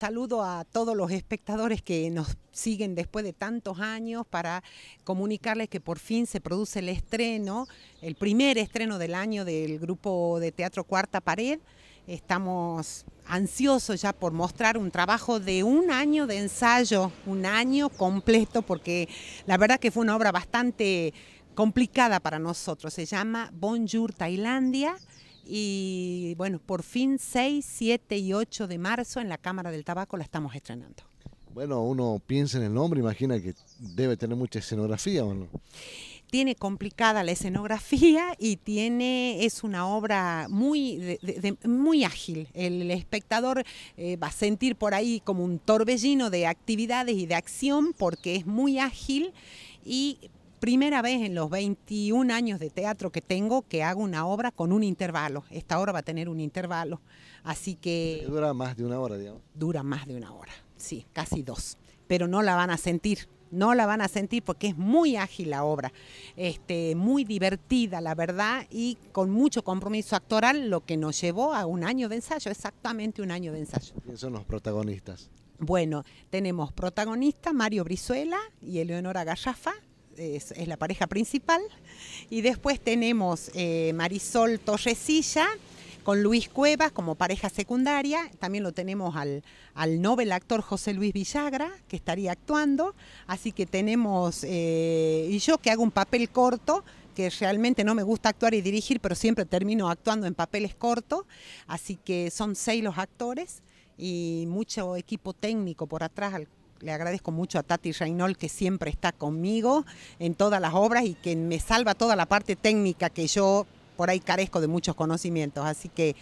Saludo a todos los espectadores que nos siguen después de tantos años para comunicarles que por fin se produce el estreno, el primer estreno del año del grupo de teatro Cuarta Pared. Estamos ansiosos ya por mostrar un trabajo de un año de ensayo, un año completo, porque la verdad que fue una obra bastante complicada para nosotros. Se llama Bonjour Tailandia y bueno, por fin 6, 7 y 8 de marzo en la Cámara del Tabaco la estamos estrenando. Bueno, uno piensa en el nombre, imagina que debe tener mucha escenografía o no tiene complicada la escenografía y tiene es una obra muy muy ágil el espectador eh, va a sentir por ahí como un torbellino de actividades y de acción porque es muy ágil y primera vez en los 21 años de teatro que tengo que hago una obra con un intervalo. Esta obra va a tener un intervalo, así que... Dura más de una hora, digamos. Dura más de una hora, sí, casi dos, pero no la van a sentir. No la van a sentir porque es muy ágil la obra, este, muy divertida, la verdad, y con mucho compromiso actoral, lo que nos llevó a un año de ensayo, exactamente un año de ensayo. ¿Quiénes son los protagonistas? Bueno, tenemos protagonista Mario Brizuela y Eleonora Garrafa, es, la pareja principal. Y después tenemos eh, Marisol Torresilla con Luis Cuevas como pareja secundaria. También lo tenemos al, al novel actor José Luis Villagra, que estaría actuando. Así que tenemos, eh, y yo que hago un papel corto, que realmente no me gusta actuar y dirigir, pero siempre termino actuando en papeles cortos. Así que son seis los actores y mucho equipo técnico por atrás le agradezco mucho a Tati Reynol que siempre está conmigo en todas las obras y que me salva toda la parte técnica que yo por ahí carezco de muchos conocimientos. Así que, eh,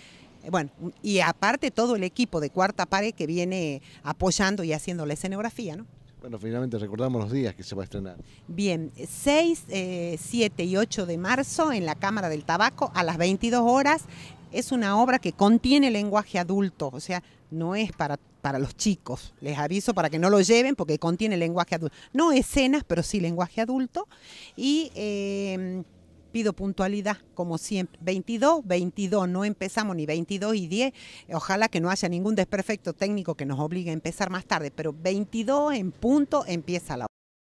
bueno, y aparte todo el equipo de Cuarta Pared que viene apoyando y haciendo la escenografía, ¿no? Bueno, finalmente recordamos los días que se va a estrenar. Bien, 6, 7 eh, y 8 de marzo en la Cámara del Tabaco a las 22 horas. Es una obra que contiene lenguaje adulto, o sea, no es para para los chicos. Les aviso para que no lo lleven porque contiene lenguaje adulto. No escenas, pero sí lenguaje adulto. Y em, pido puntualidad, como siempre. 22, 22, no empezamos ni 22 y 10. Ojalá que no haya ningún desperfecto técnico que nos obligue a empezar más tarde, pero 22 en punto empieza la